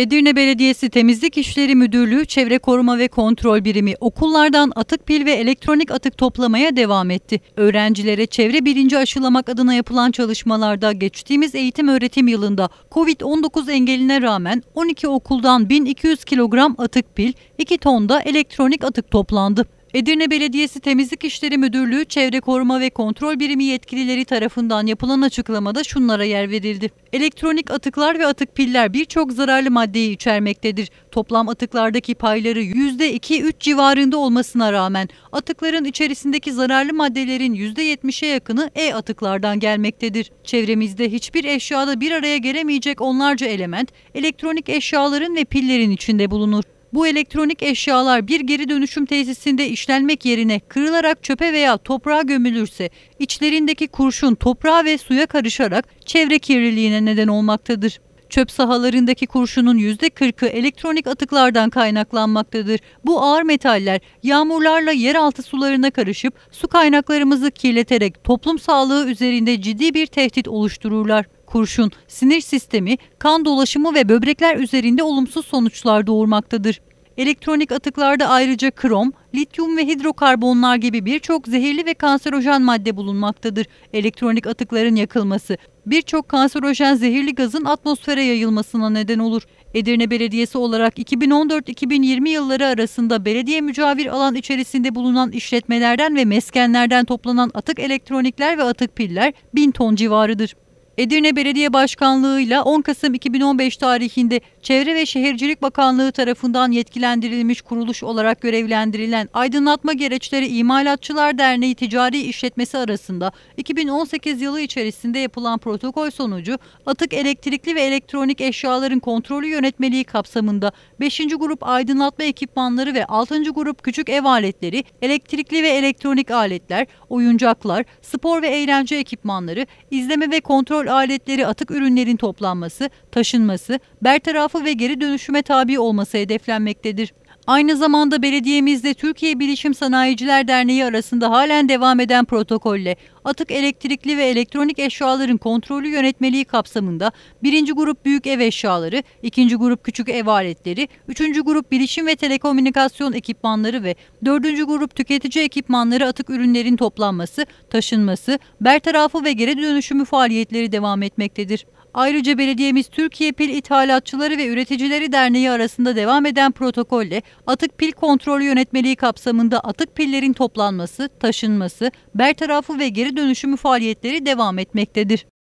Edirne Belediyesi Temizlik İşleri Müdürlüğü Çevre Koruma ve Kontrol Birimi okullardan atık pil ve elektronik atık toplamaya devam etti. Öğrencilere çevre bilinci aşılamak adına yapılan çalışmalarda geçtiğimiz eğitim öğretim yılında Covid-19 engeline rağmen 12 okuldan 1200 kilogram atık pil, 2 tonda elektronik atık toplandı. Edirne Belediyesi Temizlik İşleri Müdürlüğü Çevre Koruma ve Kontrol Birimi yetkilileri tarafından yapılan açıklamada şunlara yer verildi. Elektronik atıklar ve atık piller birçok zararlı maddeyi içermektedir. Toplam atıklardaki payları %2-3 civarında olmasına rağmen atıkların içerisindeki zararlı maddelerin %70'e yakını e-atıklardan gelmektedir. Çevremizde hiçbir eşyada bir araya gelemeyecek onlarca element elektronik eşyaların ve pillerin içinde bulunur. Bu elektronik eşyalar bir geri dönüşüm tesisinde işlenmek yerine kırılarak çöpe veya toprağa gömülürse içlerindeki kurşun toprağa ve suya karışarak çevre kirliliğine neden olmaktadır. Çöp sahalarındaki kurşunun %40'ı elektronik atıklardan kaynaklanmaktadır. Bu ağır metaller yağmurlarla yeraltı sularına karışıp su kaynaklarımızı kirleterek toplum sağlığı üzerinde ciddi bir tehdit oluştururlar kurşun, sinir sistemi, kan dolaşımı ve böbrekler üzerinde olumsuz sonuçlar doğurmaktadır. Elektronik atıklarda ayrıca krom, lityum ve hidrokarbonlar gibi birçok zehirli ve kanserojen madde bulunmaktadır. Elektronik atıkların yakılması birçok kanserojen zehirli gazın atmosfere yayılmasına neden olur. Edirne Belediyesi olarak 2014-2020 yılları arasında belediye mücavir alan içerisinde bulunan işletmelerden ve meskenlerden toplanan atık elektronikler ve atık piller 1000 ton civarıdır. Edirne Belediye Başkanlığı ile 10 Kasım 2015 tarihinde Çevre ve Şehircilik Bakanlığı tarafından yetkilendirilmiş kuruluş olarak görevlendirilen Aydınlatma Gereçleri İmalatçılar Derneği ticari İşletmesi arasında 2018 yılı içerisinde yapılan protokol sonucu atık elektrikli ve elektronik eşyaların kontrolü yönetmeliği kapsamında 5. grup aydınlatma ekipmanları ve 6. grup küçük ev aletleri, elektrikli ve elektronik aletler, oyuncaklar, spor ve eğlence ekipmanları, izleme ve kontrol aletleri, atık ürünlerin toplanması, taşınması, bertarafı ve geri dönüşüme tabi olması hedeflenmektedir. Aynı zamanda belediyemizde Türkiye Bilişim Sanayiciler Derneği arasında halen devam eden protokolle atık elektrikli ve elektronik eşyaların kontrolü yönetmeliği kapsamında birinci grup büyük ev eşyaları, ikinci grup küçük ev aletleri, üçüncü grup bilişim ve telekomünikasyon ekipmanları ve dördüncü grup tüketici ekipmanları atık ürünlerin toplanması, taşınması, bertarafı ve geri dönüşümü faaliyetleri devam etmektedir. Ayrıca belediyemiz Türkiye Pil İthalatçıları ve Üreticileri Derneği arasında devam eden protokolle atık pil kontrolü yönetmeliği kapsamında atık pillerin toplanması, taşınması, bertarafı ve geri dönüşümü faaliyetleri devam etmektedir.